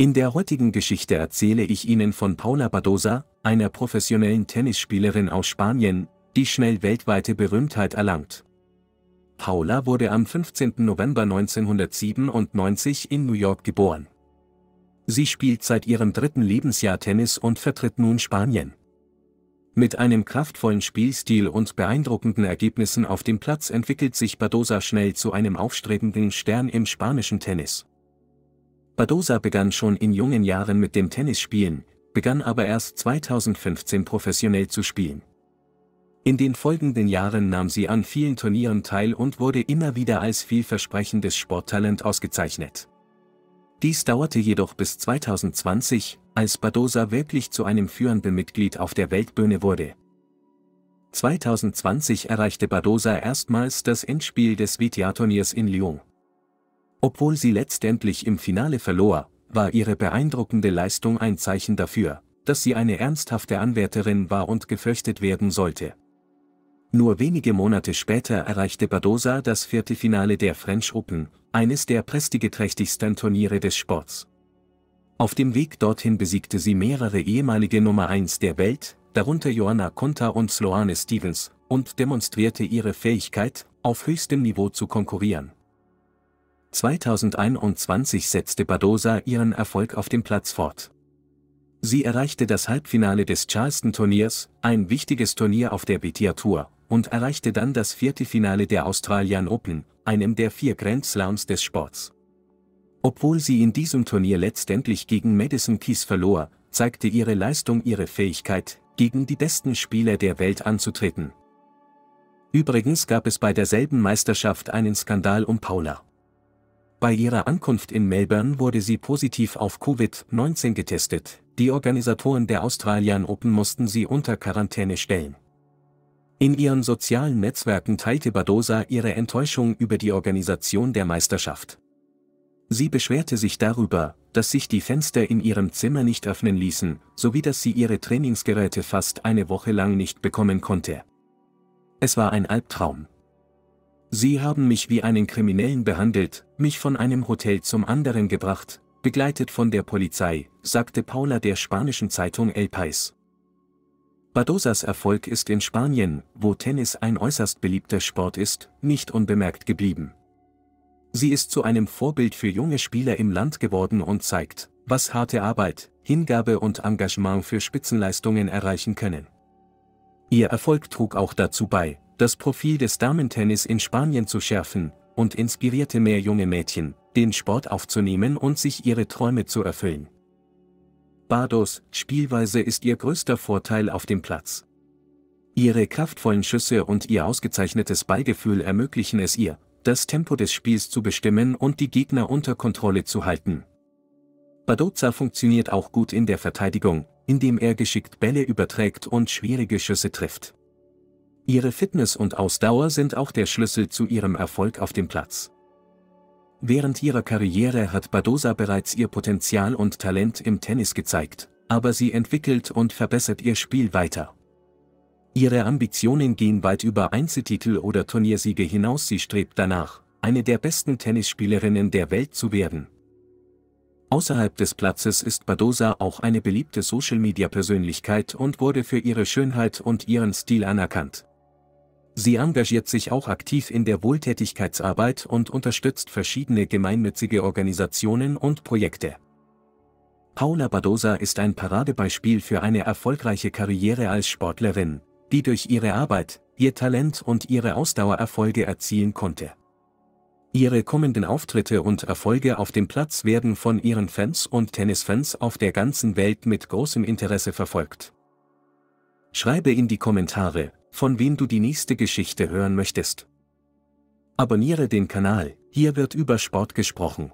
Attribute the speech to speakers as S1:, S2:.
S1: In der heutigen Geschichte erzähle ich Ihnen von Paula Badosa, einer professionellen Tennisspielerin aus Spanien, die schnell weltweite Berühmtheit erlangt. Paula wurde am 15. November 1997 in New York geboren. Sie spielt seit ihrem dritten Lebensjahr Tennis und vertritt nun Spanien. Mit einem kraftvollen Spielstil und beeindruckenden Ergebnissen auf dem Platz entwickelt sich Badosa schnell zu einem aufstrebenden Stern im spanischen Tennis. Badosa begann schon in jungen Jahren mit dem Tennisspielen, begann aber erst 2015 professionell zu spielen. In den folgenden Jahren nahm sie an vielen Turnieren teil und wurde immer wieder als vielversprechendes Sporttalent ausgezeichnet. Dies dauerte jedoch bis 2020, als Badosa wirklich zu einem führenden Mitglied auf der Weltbühne wurde. 2020 erreichte Badosa erstmals das Endspiel des WTA-Turniers in Lyon. Obwohl sie letztendlich im Finale verlor, war ihre beeindruckende Leistung ein Zeichen dafür, dass sie eine ernsthafte Anwärterin war und gefürchtet werden sollte. Nur wenige Monate später erreichte Badosa das Viertelfinale der French Open, eines der prestigeträchtigsten Turniere des Sports. Auf dem Weg dorthin besiegte sie mehrere ehemalige Nummer 1 der Welt, darunter Joanna Konta und Sloane Stevens, und demonstrierte ihre Fähigkeit, auf höchstem Niveau zu konkurrieren. 2021 setzte Badosa ihren Erfolg auf dem Platz fort. Sie erreichte das Halbfinale des Charleston-Turniers, ein wichtiges Turnier auf der BTA Tour, und erreichte dann das vierte Finale der Australian Open, einem der vier Grand Slams des Sports. Obwohl sie in diesem Turnier letztendlich gegen Madison Keys verlor, zeigte ihre Leistung ihre Fähigkeit, gegen die besten Spieler der Welt anzutreten. Übrigens gab es bei derselben Meisterschaft einen Skandal um Paula. Bei ihrer Ankunft in Melbourne wurde sie positiv auf Covid-19 getestet. Die Organisatoren der Australian Open mussten sie unter Quarantäne stellen. In ihren sozialen Netzwerken teilte Badosa ihre Enttäuschung über die Organisation der Meisterschaft. Sie beschwerte sich darüber, dass sich die Fenster in ihrem Zimmer nicht öffnen ließen, sowie dass sie ihre Trainingsgeräte fast eine Woche lang nicht bekommen konnte. Es war ein Albtraum, Sie haben mich wie einen Kriminellen behandelt, mich von einem Hotel zum anderen gebracht, begleitet von der Polizei, sagte Paula der spanischen Zeitung El Pais. Badosas Erfolg ist in Spanien, wo Tennis ein äußerst beliebter Sport ist, nicht unbemerkt geblieben. Sie ist zu einem Vorbild für junge Spieler im Land geworden und zeigt, was harte Arbeit, Hingabe und Engagement für Spitzenleistungen erreichen können. Ihr Erfolg trug auch dazu bei, das Profil des Damentennis in Spanien zu schärfen, und inspirierte mehr junge Mädchen, den Sport aufzunehmen und sich ihre Träume zu erfüllen. Bardos Spielweise ist ihr größter Vorteil auf dem Platz. Ihre kraftvollen Schüsse und ihr ausgezeichnetes Beigefühl ermöglichen es ihr, das Tempo des Spiels zu bestimmen und die Gegner unter Kontrolle zu halten. Badoza funktioniert auch gut in der Verteidigung, indem er geschickt Bälle überträgt und schwierige Schüsse trifft. Ihre Fitness und Ausdauer sind auch der Schlüssel zu ihrem Erfolg auf dem Platz. Während ihrer Karriere hat Badosa bereits ihr Potenzial und Talent im Tennis gezeigt, aber sie entwickelt und verbessert ihr Spiel weiter. Ihre Ambitionen gehen weit über Einzeltitel oder Turniersiege hinaus, sie strebt danach, eine der besten Tennisspielerinnen der Welt zu werden. Außerhalb des Platzes ist Badosa auch eine beliebte Social-Media-Persönlichkeit und wurde für ihre Schönheit und ihren Stil anerkannt. Sie engagiert sich auch aktiv in der Wohltätigkeitsarbeit und unterstützt verschiedene gemeinnützige Organisationen und Projekte. Paula Badosa ist ein Paradebeispiel für eine erfolgreiche Karriere als Sportlerin, die durch ihre Arbeit, ihr Talent und ihre Ausdauer Erfolge erzielen konnte. Ihre kommenden Auftritte und Erfolge auf dem Platz werden von ihren Fans und Tennisfans auf der ganzen Welt mit großem Interesse verfolgt. Schreibe in die Kommentare, von wem du die nächste Geschichte hören möchtest. Abonniere den Kanal, hier wird über Sport gesprochen